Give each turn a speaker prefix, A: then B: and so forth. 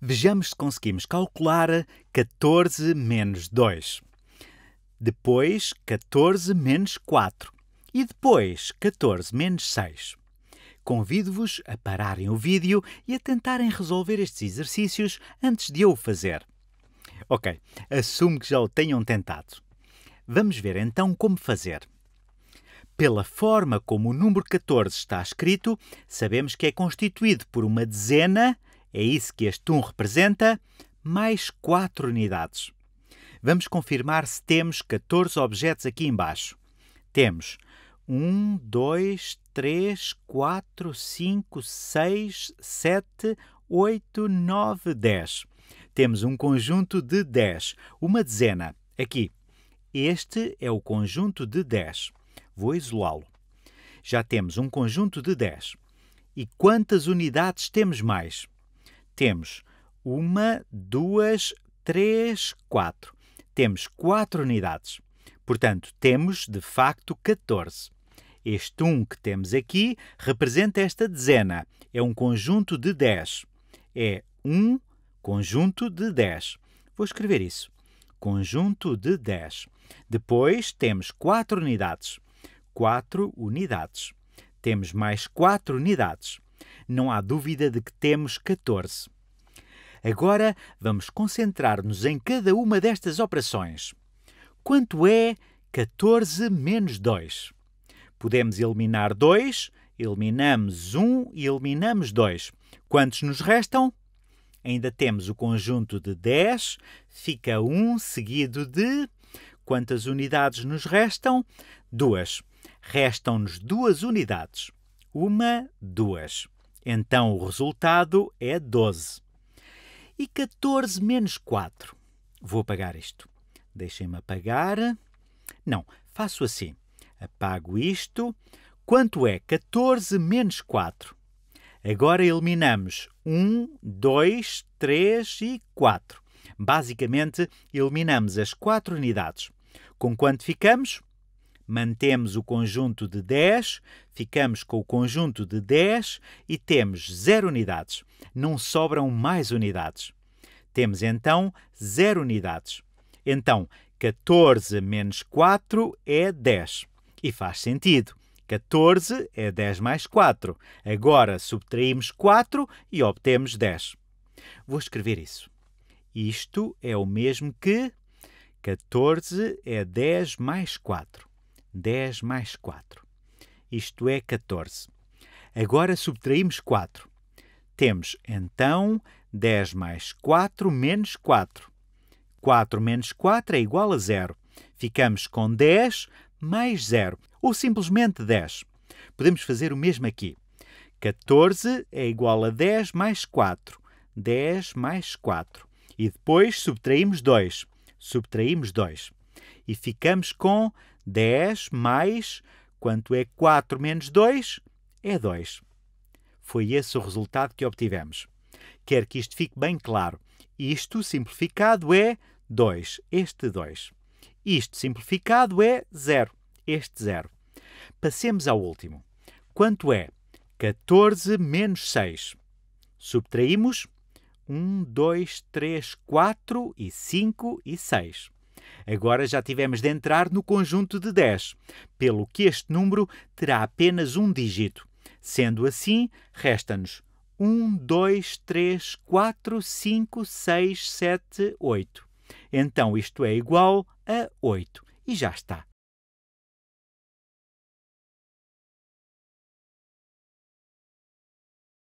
A: Vejamos se conseguimos calcular 14 menos 2. Depois, 14 menos 4. E depois, 14 menos 6. Convido-vos a pararem o vídeo e a tentarem resolver estes exercícios antes de eu o fazer. Ok, assumo que já o tenham tentado. Vamos ver então como fazer. Pela forma como o número 14 está escrito, sabemos que é constituído por uma dezena é isso que este 1 representa, mais 4 unidades. Vamos confirmar se temos 14 objetos aqui embaixo. Temos 1, 2, 3, 4, 5, 6, 7, 8, 9, 10. Temos um conjunto de 10, uma dezena, aqui. Este é o conjunto de 10. Vou isolá-lo. Já temos um conjunto de 10. E quantas unidades temos mais? temos uma, duas, três, quatro. Temos quatro unidades. Portanto, temos de facto 14. Este 1 que temos aqui representa esta dezena. É um conjunto de 10. É um conjunto de 10. Vou escrever isso. Conjunto de 10. Depois temos 4 unidades. 4 unidades. Temos mais 4 unidades não há dúvida de que temos 14. Agora vamos concentrar-nos em cada uma destas operações. Quanto é 14 menos 2? Podemos eliminar 2, eliminamos 1 e eliminamos 2. Quantos nos restam? Ainda temos o conjunto de 10, fica 1 seguido de. Quantas unidades nos restam? 2. Restam-nos duas unidades. Uma, duas. Então o resultado é 12. E 14 menos 4. Vou apagar isto. Deixem-me apagar. Não, faço assim. Apago isto. Quanto é 14 menos 4? Agora eliminamos 1, 2, 3 e 4. Basicamente, eliminamos as 4 unidades. Com quanto ficamos? Mantemos o conjunto de 10, ficamos com o conjunto de 10 e temos 0 unidades. Não sobram mais unidades. Temos então 0 unidades. Então, 14 menos 4 é 10. E faz sentido. 14 é 10 mais 4. Agora subtraímos 4 e obtemos 10. Vou escrever isso. Isto é o mesmo que 14 é 10 mais 4. 10 mais 4, isto é 14. Agora subtraímos 4. Temos então 10 mais 4 menos 4. 4 menos 4 é igual a zero. Ficamos com 10 mais 0, ou simplesmente 10. Podemos fazer o mesmo aqui. 14 é igual a 10 mais 4. 10 mais 4. E depois subtraímos 2. Subtraímos 2 e ficamos com 10 mais, quanto é 4 menos 2? É 2. Foi esse o resultado que obtivemos. Quero que isto fique bem claro. Isto simplificado é 2, este 2. Isto simplificado é 0, este 0. Passemos ao último. Quanto é 14 menos 6? Subtraímos 1, 2, 3, 4 e 5 e 6. Agora já tivemos de entrar no conjunto de 10, pelo que este número terá apenas um dígito. Sendo assim, resta-nos 1, 2, 3, 4, 5, 6, 7, 8. Então isto é igual a 8. E já está.